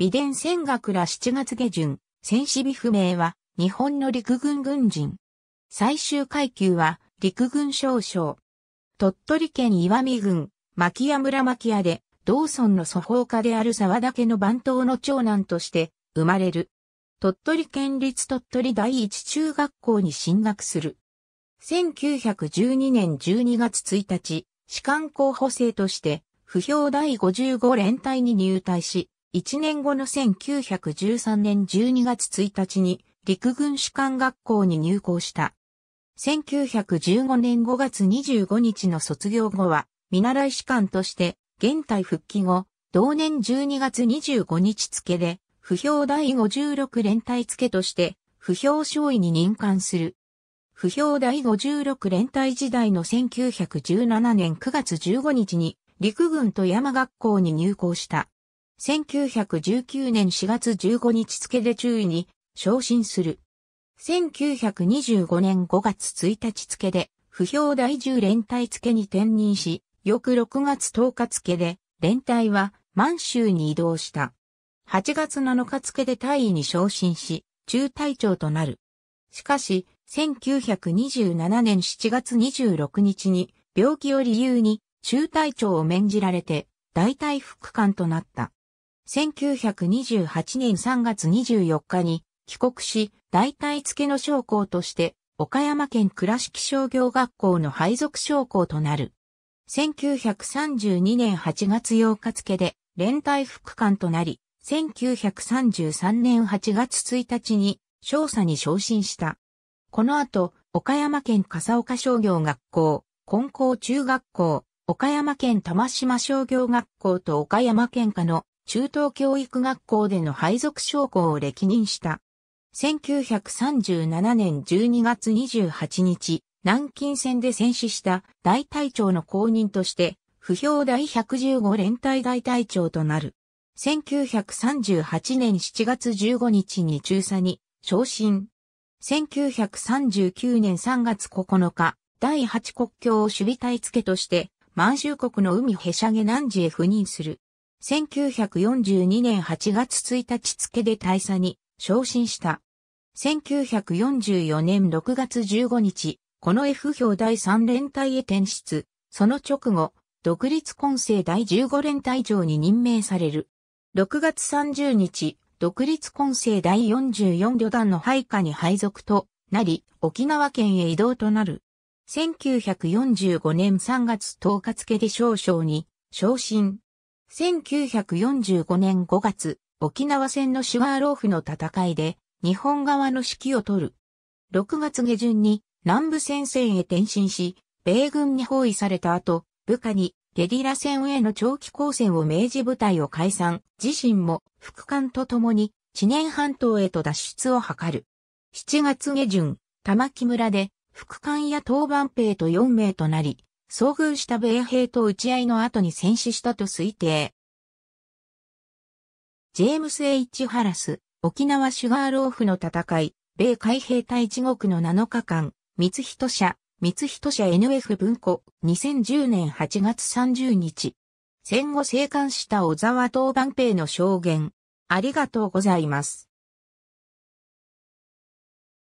美伝戦学ら7月下旬、戦死日不明は、日本の陸軍軍人。最終階級は、陸軍少将。鳥取県岩見郡、牧屋村牧屋で、同村の祖宝家である沢田家の番頭の長男として、生まれる。鳥取県立鳥取第一中学校に進学する。1912年12月1日、士官候補生として、不評第55連隊に入隊し、1年後の1913年12月1日に陸軍士官学校に入校した。1915年5月25日の卒業後は、見習い士官として、現体復帰後、同年12月25日付で、不評第56連隊付として、不評少尉に任官する。不評第56連隊時代の1917年9月15日に陸軍富山学校に入校した。1919年4月15日付で中尉に昇進する。1925年5月1日付で、不評第10連隊付に転任し、翌6月10日付で、連隊は満州に移動した。8月7日付で大尉に昇進し、中隊長となる。しかし、1927年7月26日に病気を理由に中隊長を免じられて大隊副官となった。1928年3月24日に帰国し、代替付けの将校として、岡山県倉敷商業学校の配属将校となる。1932年8月8日付で、連帯副官となり、1933年8月1日に、少佐に昇進した。この後、岡山県笠岡商業学校、根校中学校、岡山県玉島商業学校と岡山県下の中等教育学校での配属将校を歴任した。1937年12月28日、南京戦で戦死した大隊長の後任として、不評第115連隊大隊長となる。1938年7月15日に中佐に昇進。1939年3月9日、第8国境を守備隊付けとして、満州国の海へしゃげ南寺へ赴任する。1942年8月1日付で大佐に昇進した。1944年6月15日、この F 表第3連隊へ転出、その直後、独立混成第15連隊長に任命される。6月30日、独立混成第44旅団の配下に配属となり、沖縄県へ移動となる。1945年3月10日付で少将に昇進。1945年5月、沖縄戦のシュガーローフの戦いで、日本側の指揮を取る。6月下旬に南部戦線へ転進し、米軍に包囲された後、部下にゲリラ戦への長期抗戦を明治部隊を解散、自身も副官と共に知念半島へと脱出を図る。7月下旬、玉木村で副官や当番兵と4名となり、遭遇した米兵と打ち合いの後に戦死したと推定。ジェームス・ H・ ハラス、沖縄シュガーローフの戦い、米海兵隊地獄の7日間、光人社、光人社 NF 文庫、2010年8月30日。戦後生還した小沢東番兵の証言。ありがとうございます。